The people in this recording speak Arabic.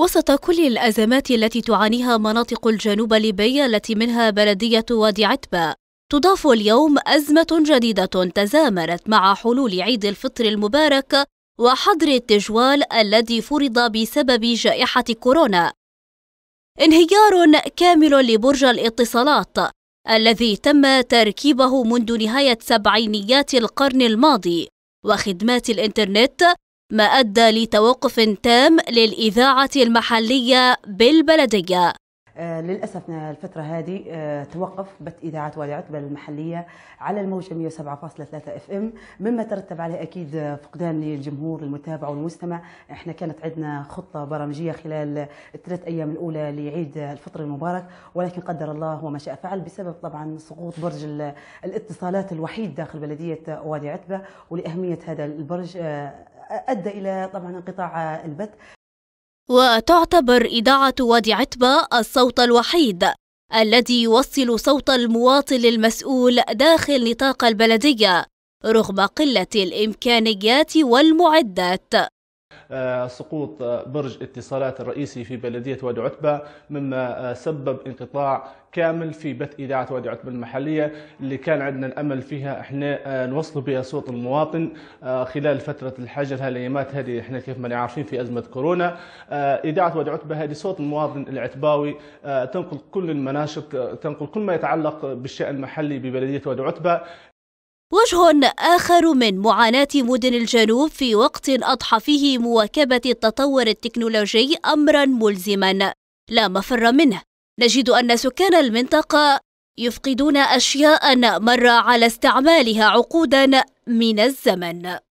وسط كل الأزمات التي تعانيها مناطق الجنوب الليبي التي منها بلدية وادي عتبة تضاف اليوم أزمة جديدة تزامنت مع حلول عيد الفطر المبارك وحظر التجوال الذي فرض بسبب جائحة كورونا انهيار كامل لبرج الاتصالات الذي تم تركيبه منذ نهاية سبعينيات القرن الماضي وخدمات الإنترنت ما أدى لتوقف تام للإذاعة المحلية بالبلدية آه للاسف الفتره هذه آه توقف بت اذاعه وادي عتبه المحليه على الموجه 107.3 اف ام مما ترتب عليه اكيد فقدان للجمهور المتابع والمستمع احنا كانت عندنا خطه برامجيه خلال الثلاث ايام الاولى لعيد الفطر المبارك ولكن قدر الله وما شاء فعل بسبب طبعا سقوط برج الاتصالات الوحيد داخل بلديه وادي عتبه ولاهميه هذا البرج آه أدى إلى طبعا انقطاع البث وتعتبر إذاعة وادي عتبة الصوت الوحيد الذي يوصل صوت المواطن المسؤول داخل نطاق البلدية رغم قلة الإمكانيات والمعدات آه، سقوط آه، برج اتصالات الرئيسي في بلدية وادي عتبة مما آه، سبب انقطاع كامل في بث إذاعة وادي عتبة المحلية اللي كان عندنا الأمل فيها احنا نوصل بها صوت المواطن خلال فترة الحجر هالأيامات هذه احنا كيف ما عارفين في أزمة كورونا إذاعة وادي عتبة هذه صوت المواطن العتباوي تنقل كل المناشط تنقل كل ما يتعلق بالشأن المحلي ببلدية وادي عتبة وجه آخر من معاناة مدن الجنوب في وقت أضحى فيه مواكبة التطور التكنولوجي أمرا ملزما لا مفر منه نجد أن سكان المنطقة يفقدون أشياء مر على استعمالها عقودا من الزمن